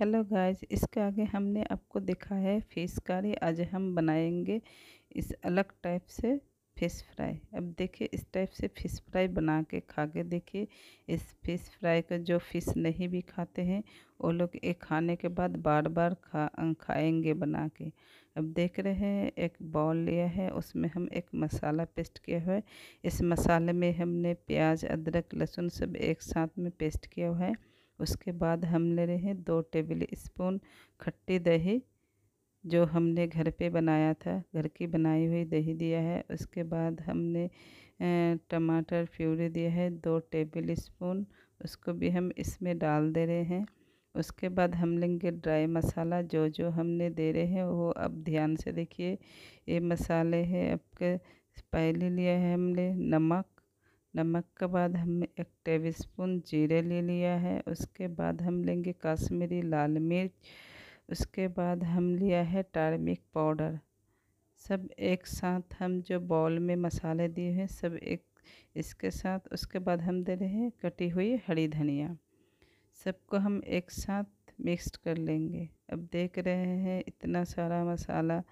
hello guys इसके आगे हमने आपको देखा है फिश करी आज हम बनाएंगे इस अलग टाइप से फिश फ्राई अब देखिए इस टाइप से फिश फ्राई बना के खा के देखिए इस फिश फ्राई का जो फिश नहीं भी खाते हैं वो लोग एक खाने के बाद बार बार खा खाएंगे बना के अब देख रहे हैं एक बॉल लिया है उसमें हम एक मसाला पेस्ट किया हुआ है इस मसाले में हमने प्याज अदरक लहसुन सब एक साथ में पेस्ट किया हुआ है उसके बाद हम ले रहे हैं दो टेबल स्पून खट्टी दही जो हमने घर पे बनाया था घर की बनाई हुई दही दिया है उसके बाद हमने टमाटर प्यूरी दिया है दो टेबल स्पून उसको भी हम इसमें डाल दे रहे हैं उसके बाद हम लेंगे ड्राई मसाला जो जो हमने दे रहे हैं वो अब ध्यान से देखिए ये मसाले हैं आपके पहले लिया है हमने नमक नमक के बाद हमने एक टेबल स्पून जीरे ले लिया है उसके बाद हम लेंगे कश्मीरी लाल मिर्च उसके बाद हम लिया है टार्मिक पाउडर सब एक साथ हम जो बॉल में मसाले दिए हैं सब एक इसके साथ उसके बाद हम दे रहे हैं कटी हुई हरी धनिया सबको हम एक साथ मिक्स कर लेंगे अब देख रहे हैं इतना सारा मसाला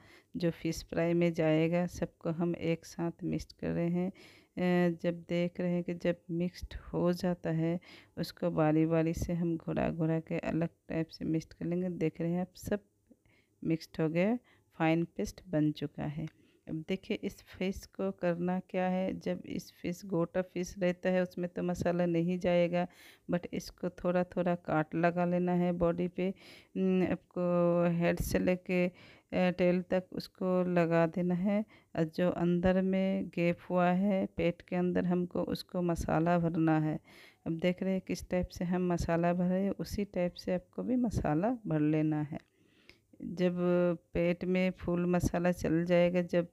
जो फ़िश फ्राई में जाएगा सबको हम एक साथ मिक्स कर रहे हैं जब देख रहे हैं कि जब मिक्स्ड हो जाता है उसको बारी बारी से हम घुरा घुरा के अलग टाइप से मिक्स कर लेंगे देख रहे हैं आप सब मिक्स्ड हो गया फाइन पेस्ट बन चुका है देखिए इस फिश को करना क्या है जब इस फिश गोटा फिश रहता है उसमें तो मसाला नहीं जाएगा बट इसको थोड़ा थोड़ा काट लगा लेना है बॉडी पे आपको हेड से लेके टेल तक उसको लगा देना है और जो अंदर में गैप हुआ है पेट के अंदर हमको उसको मसाला भरना है अब देख रहे हैं किस टाइप से हम मसाला भरे उसी टाइप से आपको भी मसाला भर लेना है जब पेट में फूल मसाला चल जाएगा जब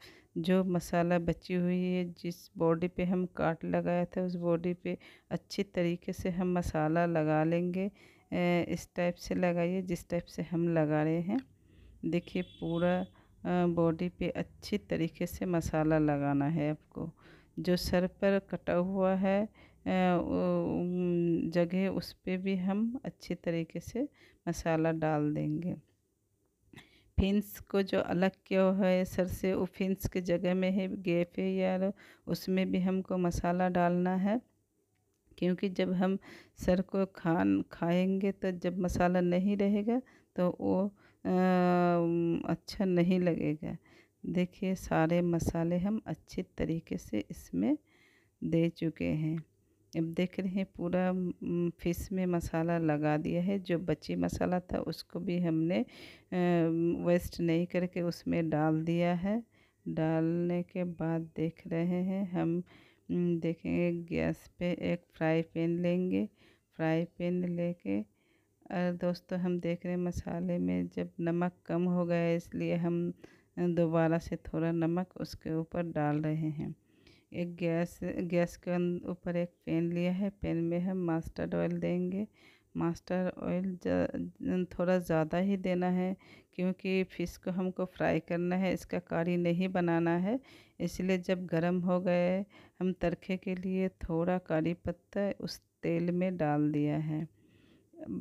जो मसाला बची हुई है जिस बॉडी पे हम काट लगाया था उस बॉडी पे अच्छी तरीके से हम मसाला लगा लेंगे इस टाइप से लगाइए जिस टाइप से हम लगा रहे हैं देखिए पूरा बॉडी पे अच्छी तरीके से मसाला लगाना है आपको जो सर पर कटा हुआ है जगह उस पर भी हम अच्छी तरीके से मसाला डाल देंगे फिंस को जो अलग क्यों है सर से वो फिंस के जगह में है गैप है यार उसमें भी हमको मसाला डालना है क्योंकि जब हम सर को खान खाएंगे तो जब मसाला नहीं रहेगा तो वो आ, अच्छा नहीं लगेगा देखिए सारे मसाले हम अच्छे तरीके से इसमें दे चुके हैं अब देख रहे हैं पूरा फिश में मसाला लगा दिया है जो बची मसाला था उसको भी हमने वेस्ट नहीं करके उसमें डाल दिया है डालने के बाद देख रहे हैं हम देखेंगे गैस पे एक फ्राई पैन लेंगे फ्राई पैन लेके और दोस्तों हम देख रहे हैं मसाले में जब नमक कम हो गया इसलिए हम दोबारा से थोड़ा नमक उसके ऊपर डाल रहे हैं एक गैस गैस के अं-, ऊपर एक पेन लिया है पेन में हम मास्टर्ड ऑयल देंगे मास्टर ऑयल जा, थोड़ा ज़्यादा ही देना है क्योंकि फ़िश को हमको फ्राई करना है इसका कारी नहीं बनाना है इसलिए जब गर्म हो गए हम तड़के के लिए थोड़ा कारी पत्ता उस तेल में डाल दिया है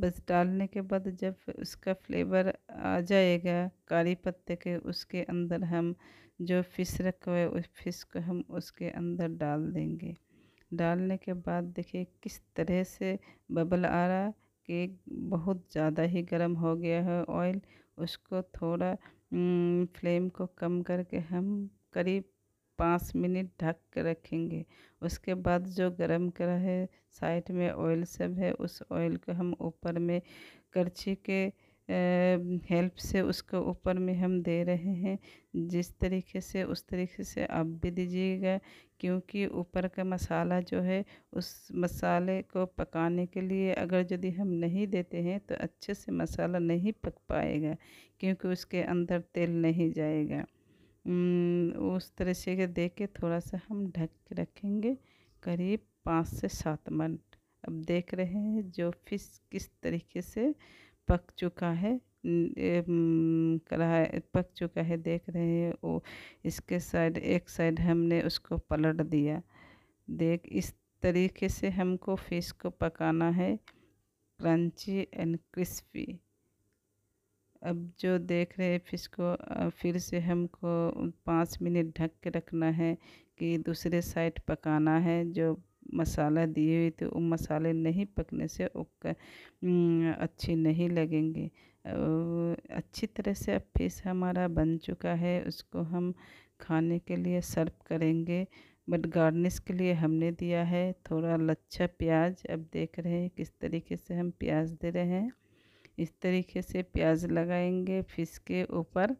बस डालने के बाद जब उसका फ्लेवर आ जाएगा कारी पत्ते के उसके अंदर हम जो फिश रखा हुआ है उस फिश को हम उसके अंदर डाल देंगे डालने के बाद देखिए किस तरह से बबल आ रहा केक बहुत ज़्यादा ही गर्म हो गया है ऑयल उसको थोड़ा फ्लेम को कम करके हम करीब पाँच मिनट ढक के रखेंगे उसके बाद जो गरम करा है साइड में ऑयल सब है उस ऑयल को हम ऊपर में करछी के हेल्प से उसके ऊपर में हम दे रहे हैं जिस तरीके से उस तरीके से आप भी दीजिएगा क्योंकि ऊपर का मसाला जो है उस मसाले को पकाने के लिए अगर यदि हम नहीं देते हैं तो अच्छे से मसाला नहीं पक पाएगा क्योंकि उसके अंदर तेल नहीं जाएगा उस तरह से दे के थोड़ा सा हम ढक के रखेंगे करीब पाँच से सात मिनट अब देख रहे हैं जो फिश किस तरीके से पक चुका है कढ़ाई पक चुका है देख रहे हैं वो इसके साइड एक साइड हमने उसको पलट दिया देख इस तरीके से हमको फिश को पकाना है क्रंची एंड क्रिस्पी अब जो देख रहे हैं फिश को फिर से हमको पाँच मिनट ढक के रखना है कि दूसरे साइड पकाना है जो मसाला दिए हुए थे वो मसाले नहीं पकने से अच्छी नहीं लगेंगे अच्छी तरह से अब फिश हमारा बन चुका है उसको हम खाने के लिए सर्व करेंगे बट गार्निश के लिए हमने दिया है थोड़ा लच्छा प्याज अब देख रहे हैं किस तरीके से हम प्याज दे रहे हैं इस तरीके से प्याज लगाएंगे फिश के ऊपर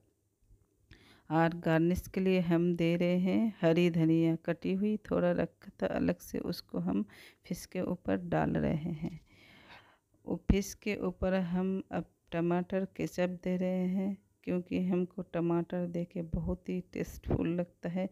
और गार्निश के लिए हम दे रहे हैं हरी धनिया कटी हुई थोड़ा रखा था अलग से उसको हम फिश के ऊपर डाल रहे हैं वो फिश के ऊपर हम अब टमाटर केचप दे रहे हैं क्योंकि हमको टमाटर दे के बहुत ही टेस्टफुल लगता है